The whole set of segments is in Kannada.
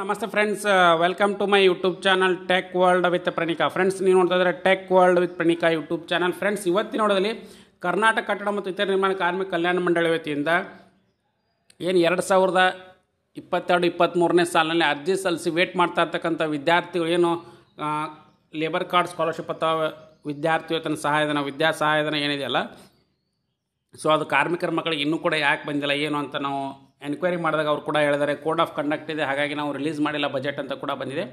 ನಮಸ್ತೆ friends welcome to my YouTube channel tech world with Pranika friends ನೀವು ನೋಡ್ತಾ ಇದ್ರೆ tech world with Pranika YouTube channel friends ಇವತ್ತಿನ ನೋಡೋದಲ್ಲಿ ಕರ್ನಾಟಕ ಕಟ್ಟಡ ಮತ್ತು ಇತರ ನಿರ್ಮಾಣ ಕಾರ್ಮಿಕ ಕಲ್ಯಾಣ ಮಂಡಳಿ ವತಿಯಿಂದ ಏನು ಎರಡು ಸಾವಿರದ ಇಪ್ಪತ್ತೆರಡು ಇಪ್ಪತ್ತ್ಮೂರನೇ ಸಾಲಿನಲ್ಲಿ ಅರ್ಜಿ ಸಲ್ಲಿಸಿ ವೇಟ್ ಮಾಡ್ತಾ ಇರ್ತಕ್ಕಂಥ ವಿದ್ಯಾರ್ಥಿಗಳು ಏನು ಲೇಬರ್ ಕಾರ್ಡ್ ಸ್ಕಾಲರ್ಶಿಪ್ ಅಥವಾ ವಿದ್ಯಾರ್ಥಿ ವೇತನ ಸಹಾಯಧನ ವಿದ್ಯಾ ಸಹಾಯಧನ ಏನಿದೆಯಲ್ಲ ಸೊ ಅದು ಕಾರ್ಮಿಕರ ಮಕ್ಕಳಿಗೆ ಇನ್ನೂ ಕೂಡ ಯಾಕೆ ಬಂದಿಲ್ಲ ಏನು ಅಂತ ನಾವು ಎನ್ಕ್ವೈರಿ ಮಾಡಿದಾಗ ಅವರು ಕೂಡ ಹೇಳಿದ್ದಾರೆ ಕೋಡ್ ಆಫ್ ಕಂಡಕ್ಟ್ ಇದೆ ಹಾಗಾಗಿ ನಾವು ರಿಲೀಸ್ ಮಾಡಿಲ್ಲ ಬಜೆಟ್ ಅಂತ ಕೂಡ ಬಂದಿದೆ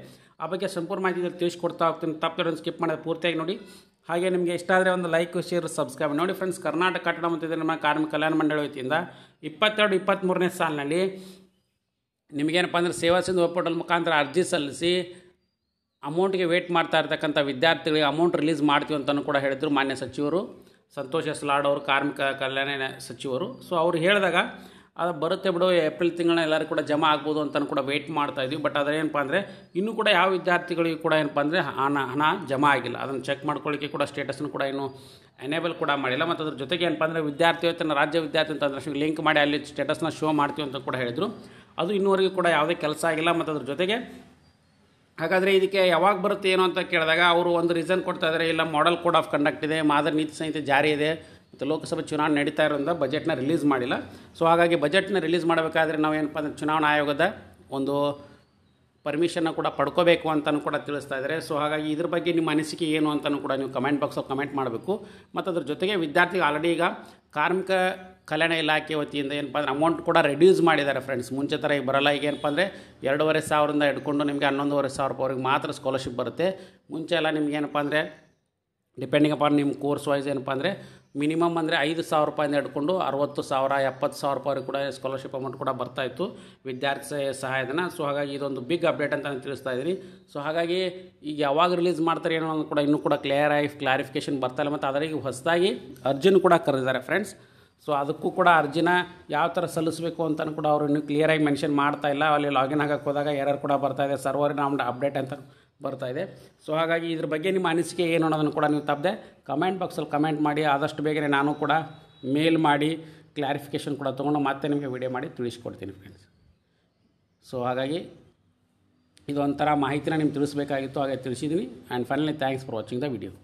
ಆ ಬಗ್ಗೆ ಸಂಪೂರ್ಣ ಮಾಹಿತಿ ತಿಳಿಸ್ಕೊಡ್ತಾ ಹೋಗ್ತೀನಿ ತಪ್ಪು ಸ್ಕಿಪ್ ಮಾಡೋದು ಪೂರ್ತಿಯಾಗಿ ನೋಡಿ ಹಾಗೆ ನಿಮಗೆ ಇಷ್ಟ ಆದರೆ ಒಂದು ಲೈಕ್ ಶೇರ್ ಸಬ್ಸ್ಕ್ರೈಬ್ ನೋಡಿ ಫ್ರೆಂಡ್ಸ್ ಕರ್ನಾಟಕ ಕಟ್ಟಡ ಮತ್ತು ನಮ್ಮ ಕಾರ್ಮಿಕ ಕಲ್ಯಾಣ ಮಂಡಳಿ ವತಿಯಿಂದ ಇಪ್ಪತ್ತೆರಡು ಇಪ್ಪತ್ತ್ಮೂರನೇ ಸಾಲಿನಲ್ಲಿ ನಿಮಗೇನಪ್ಪ ಅಂದರೆ ಸೇವಾ ಸಿಂಧು ಪೋರ್ಟಲ್ ಮುಖಾಂತರ ಅರ್ಜಿ ಸಲ್ಲಿಸಿ ಅಮೌಂಟ್ಗೆ ವೇಟ್ ಮಾಡ್ತಾ ಇರ್ತಕ್ಕಂಥ ವಿದ್ಯಾರ್ಥಿಗಳಿಗೆ ಅಮೌಂಟ್ ರಿಲೀಸ್ ಮಾಡ್ತೀವಿ ಅಂತಲೂ ಕೂಡ ಹೇಳಿದರು ಮಾನ್ಯ ಸಚಿವರು ಸಂತೋಷ್ ಎಸ್ ಲಾಡ್ ಅವರು ಕಾರ್ಮಿಕ ಕಲ್ಯಾಣ ಸಚಿವರು ಸೊ ಅವರು ಹೇಳಿದಾಗ ಅದು ಬರುತ್ತೆ ಬಿಡು ಏಪ್ರಿಲ್ ತಿಂಗಳನ್ನ ಎಲ್ಲರೂ ಕೂಡ ಜಮಾ ಆಗ್ಬೋದು ಅಂತಲೂ ಕೂಡ ವೆಯ್ಟ್ ಮಾಡ್ತಾ ಇದ್ದೀವಿ ಬಟ್ ಆದರೆ ಏನಪ್ಪ ಅಂದರೆ ಇನ್ನೂ ಕೂಡ ಯಾವ ವಿದ್ಯಾರ್ಥಿಗಳಿಗೆ ಕೂಡ ಏನಪ್ಪ ಅಂದರೆ ಹಣ ಹಣ ಜಮಾ ಆಗಿಲ್ಲ ಅದನ್ನು ಚೆಕ್ ಮಾಡ್ಕೊಳ್ಳಿಕ್ಕೆ ಕೂಡ ಸ್ಟೇಟಸ್ನು ಕೂಡ ಇನ್ನೂ ಎನೇಬಲ್ ಕೂಡ ಮಾಡಿಲ್ಲ ಮತ್ತು ಅದ್ರ ಜೊತೆಗೆ ಏನಪ್ಪ ಅಂದರೆ ವಿದ್ಯಾರ್ಥಿ ವೇತನ ರಾಜ್ಯ ವಿದ್ಯಾರ್ಥಿ ಅಂತ ಅಂದ್ರೆ ಲಿಂಕ್ ಮಾಡಿ ಅಲ್ಲಿ ಸ್ಟೇಟಸ್ನ ಶೋ ಮಾಡ್ತೀವಿ ಅಂತ ಕೂಡ ಹೇಳಿದರು ಅದು ಇನ್ನೂವರೆಗೂ ಕೂಡ ಯಾವುದೇ ಕೆಲಸ ಆಗಿಲ್ಲ ಮತ್ತು ಅದ್ರ ಜೊತೆಗೆ ಹಾಗಾದರೆ ಇದಕ್ಕೆ ಯಾವಾಗ ಬರುತ್ತೆ ಏನು ಅಂತ ಕೇಳಿದಾಗ ಅವರು ಒಂದು ರೀಸನ್ ಕೊಡ್ತಾ ಇದ್ದಾರೆ ಇಲ್ಲ ಮಾಡಲ್ ಕೋಡ್ ಆಫ್ ಕಂಡಕ್ಟ್ ಇದೆ ಮಾದರಿ ನೀತಿ ಸಂಹಿತೆ ಜಾರಿ ಇದೆ ಮತ್ತು ಲೋಕಸಭೆ ಚುನಾವಣೆ ನಡೀತಾ ಇರೋದ್ರಿಂದ ಬಜೆಟ್ನ ರಿಲೀಸ್ ಮಾಡಿಲ್ಲ ಸೊ ಹಾಗಾಗಿ ಬಜೆಟ್ನ ರಿಲೀಸ್ ಮಾಡಬೇಕಾದ್ರೆ ನಾವು ಏನಪ್ಪ ಅಂದರೆ ಚುನಾವಣಾ ಆಯೋಗದ ಒಂದು ಪರ್ಮಿಷನ್ನ ಕೂಡ ಪಡ್ಕೋಬೇಕು ಅಂತಲೂ ಕೂಡ ತಿಳಿಸ್ತಾ ಇದ್ದಾರೆ ಸೊ ಹಾಗಾಗಿ ಇದ್ರ ಬಗ್ಗೆ ನಿಮ್ಮ ಅನಿಸಿಕೆ ಏನು ಅಂತಲೂ ಕೂಡ ನೀವು ಕಮೆಂಟ್ ಬಾಕ್ಸಲ್ಲಿ ಕಮೆಂಟ್ ಮಾಡಬೇಕು ಮತ್ತು ಅದ್ರ ಜೊತೆಗೆ ವಿದ್ಯಾರ್ಥಿಗಳು ಆಲ್ರೆಡಿ ಈಗ ಕಾರ್ಮಿಕ ಕಲ್ಯಾಣ ಇಲಾಖೆ ವತಿಯಿಂದ ಏನಪ್ಪ ಅಂದರೆ ಅಮೌಂಟ್ ಕೂಡ ರೆಡ್ಯೂಸ್ ಮಾಡಿದ್ದಾರೆ ಫ್ರೆಂಡ್ಸ್ ಮುಂಚೆ ಥರ ಈಗ ಬರಲ್ಲ ಈಗ ಏನಪ್ಪ ಅಂದರೆ ಎರಡೂವರೆ ಸಾವಿರದಿಂದ ಹಿಡ್ಕೊಂಡು ನಿಮಗೆ ಹನ್ನೊಂದುವರೆ ಸಾವಿರ ರೂಪಾಯಿವರೆಗೆ ಮಾತ್ರ ಸ್ಕಾಲರ್ಶಿಪ್ ಬರುತ್ತೆ ಮುಂಚೆ ಎಲ್ಲ ನಿಮಗೆ ಅಂದರೆ ಡಿಪೆಂಡಿಂಗ್ ಅಪಾನ್ ನಿಮ್ಮ ಕೋರ್ಸ್ ವೈಸ್ ಏನಪ್ಪ ಅಂದರೆ ಮಿನಿಮಮ್ ಅಂದರೆ ಐದು ಸಾವಿರ ರೂಪಾಯಿಂದ ಹಿಡ್ಕೊಂಡು ಅರವತ್ತು ಸಾವಿರ ಎಪ್ಪತ್ತು ಸಾವಿರ ರೂಪಾಯಿ ಕೂಡ ಸ್ಕಾಲರ್ಶಿಪ್ ಅಮೌಂಟ್ ಕೂಡ ಬರ್ತಾ ಇತ್ತು ವಿದ್ಯಾರ್ಥಿ ಸಹಾಯಧನ ಸೊ ಹಾಗಾಗಿ ಇದೊಂದು ಬಿಗ್ ಅಪ್ಡೇಟ್ ಅಂತ ನಾನು ತಿಳಿಸ್ತಾ ಇದ್ದೀನಿ ಸೊ ಹಾಗಾಗಿ ಈಗ ಯಾವಾಗ ರಿಲೀಸ್ ಮಾಡ್ತಾರೆ ಏನೋ ಅನ್ನೋದು ಕೂಡ ಇನ್ನೂ ಕೂಡ ಕ್ಲಿಯರ್ ಆಗಿ ಕ್ಲಾರಿಫಿಕೇಷನ್ ಇಲ್ಲ ಮತ್ತು ಅದರಿಗೆ ಹೊಸದಾಗಿ ಅರ್ಜಿನ ಕೂಡ ಕರೆದಿದ್ದಾರೆ ಫ್ರೆಂಡ್ಸ್ ಸೊ ಅದಕ್ಕೂ ಕೂಡ ಅರ್ಜಿನ ಯಾವ ಥರ ಸಲ್ಲಿಸಬೇಕು ಅಂತಲೂ ಕೂಡ ಅವರು ಇನ್ನೂ ಕ್ಲಿಯರಾಗಿ ಮೆನ್ಷನ್ ಮಾಡ್ತಾ ಇಲ್ಲ ಅಲ್ಲಿ ಲಾಗಿನ್ ಆಗಕ್ಕೆ ಹೋದಾಗ ಎರರ್ ಕೂಡ ಬರ್ತಾ ಇದೆ ಸರ್ವರ್ ನಮ್ಮ ಅಪ್ಡೇಟ್ ಅಂತ ಬರ್ತಾ ಇದೆ ಸೊ ಹಾಗಾಗಿ ಇದ್ರ ಬಗ್ಗೆ ನಿಮ್ಮ ಅನಿಸಿಕೆ ಏನು ಅನ್ನೋದನ್ನು ಕೂಡ ನೀವು ತಪ್ಪದೆ ಕಮೆಂಟ್ ಬಾಕ್ಸಲ್ಲಿ ಕಮೆಂಟ್ ಮಾಡಿ ಆದಷ್ಟು ಬೇಗನೆ ನಾನು ಕೂಡ ಮೇಲ್ ಮಾಡಿ ಕ್ಲಾರಿಫಿಕೇಷನ್ ಕೂಡ ತೊಗೊಂಡು ಮತ್ತೆ ನಿಮಗೆ ವಿಡಿಯೋ ಮಾಡಿ ತಿಳಿಸ್ಕೊಡ್ತೀನಿ ಫ್ರೆಂಡ್ಸ್ ಸೊ ಹಾಗಾಗಿ ಇದೊಂಥರ ಮಾಹಿತಿನ ನಿಮ್ಗೆ ತಿಳಿಸ್ಬೇಕಾಗಿತ್ತು ಹಾಗೆ ತಿಳಿಸಿದ್ದೀನಿ and finally thanks for watching the video